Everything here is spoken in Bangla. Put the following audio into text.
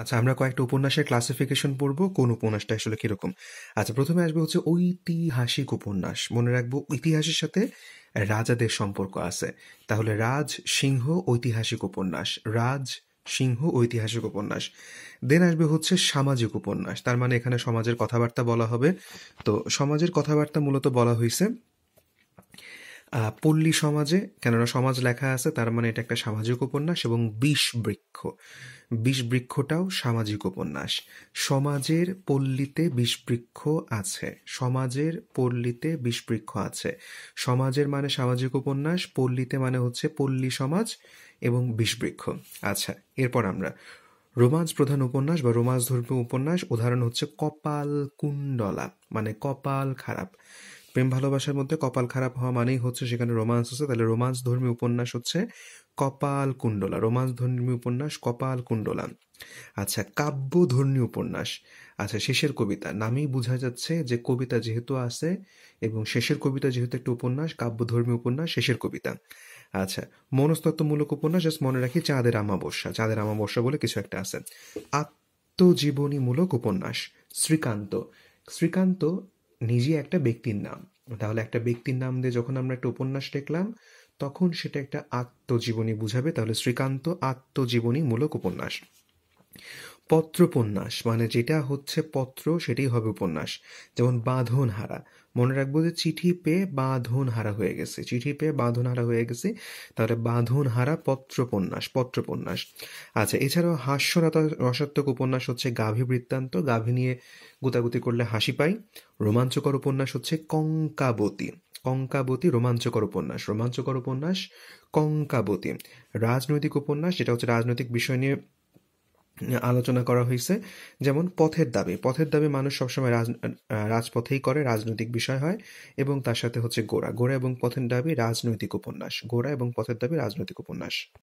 আচ্ছা আমরা কয়েকটা উপন্যাসের ক্লাসিফিকেশন পড়বো কোন উপন্যাসটা আসলে কিরকম আচ্ছা প্রথমে আসবে হচ্ছে ঐতিহাসিক উপন্যাস মনে রাখবো ইতিহাসের সাথে রাজাদের সম্পর্ক আছে তাহলে রাজ সিংহ ঐতিহাসিক উপন্যাস রাজ সিংহ ঐতিহাসিক উপন্যাস দেন আসবে হচ্ছে সামাজিক উপন্যাস তার মানে এখানে সমাজের কথাবার্তা বলা হবে তো সমাজের কথাবার্তা মূলত বলা হয়েছে পল্লী সমাজে কেননা সমাজ লেখা আছে তার মানে এটা একটা সামাজিক উপন্যাস এবং বিষ বৃক্ষ বিষ বৃক্ষটাও সামাজিক উপন্যাস সমাজের পল্লীতে বিষ বৃক্ষ আছে সমাজের পল্লীতে বিষ বৃক্ষ আছে সমাজের মানে সামাজিক উপন্যাস পল্লীতে মানে হচ্ছে পল্লী সমাজ এবং বিষ বৃক্ষ আচ্ছা এরপর আমরা রোমাঞ্চ প্রধান উপন্যাস বা রোমাঞ্চ ধর্মীয় উপন্যাস উদাহরণ হচ্ছে কপাল কুণ্ডলা মানে কপাল খারাপ প্রেম ভালোবাসার মধ্যে কপাল খারাপ হওয়া মানেই হচ্ছে সেখানে রোমান্স হচ্ছে তাহলে রোমান্স ধর্মী উপন্যাস হচ্ছে কপাল কুণ্ডলা রোমান্স ধর্মী উপন্যাস কপাল কুণ্ডলা আচ্ছা কাব্য ধর্মী উপন্যাস আচ্ছা শেষের কবিতা নামেই বোঝা যাচ্ছে যে কবিতা যেহেতু আছে এবং শেষের কবিতা যেহেতু একটা উপন্যাস কাব্যধর্মী উপন্যাস শেষের কবিতা আচ্ছা মনস্তত্ত্বমূলক উপন্যাস জাস্ট মনে রাখি চাঁদের আমাবস্যা চাঁদের আমাবস্যা বলে কিছু একটা আছে আত্মজীবনীমূলক উপন্যাস শ্রীকান্ত শ্রীকান্ত নিজে একটা ব্যক্তির নাম তাহলে একটা ব্যক্তির নাম দিয়ে যখন আমরা একটা উপন্যাস দেখলাম তখন সেটা একটা আত্মজীবনী বুঝাবে তাহলে শ্রীকান্ত আত্মজীবনীমূলক উপন্যাস পত্রোপন্যাস মানে যেটা হচ্ছে পত্র সেটাই হবে উপন্যাস যেমন হারা মনে রাখবো যে চিঠি পেয়ে হারা হয়ে গেছে চিঠি পেয়ে বাঁধন হারা হয়ে গেছে তাহলে হারা পত্রোপন্যাস পত্রোপন্যাস আচ্ছা এছাড়াও হাস্যরাত রসাত্মক উপন্যাস হচ্ছে গাভী বৃত্তান্ত গাভী নিয়ে গুতাগুতি করলে হাসি পাই রোমাঞ্চকর উপন্যাস হচ্ছে কঙ্কাবতী কঙ্কাবতী রোমাঞ্চকর উপন্যাস রোমাঞ্চকর উপন্যাস কঙ্কাবতী রাজনৈতিক উপন্যাস যেটা হচ্ছে রাজনৈতিক বিষয় নিয়ে আলোচনা করা হয়েছে যেমন পথের দাবি পথের দাবি মানুষ সবসময় রাজ রাজপথেই করে রাজনৈতিক বিষয় হয় এবং তার সাথে হচ্ছে গোড়া গোড়া এবং পথের দাবি রাজনৈতিক উপন্যাস গোড়া এবং পথের দাবি রাজনৈতিক উপন্যাস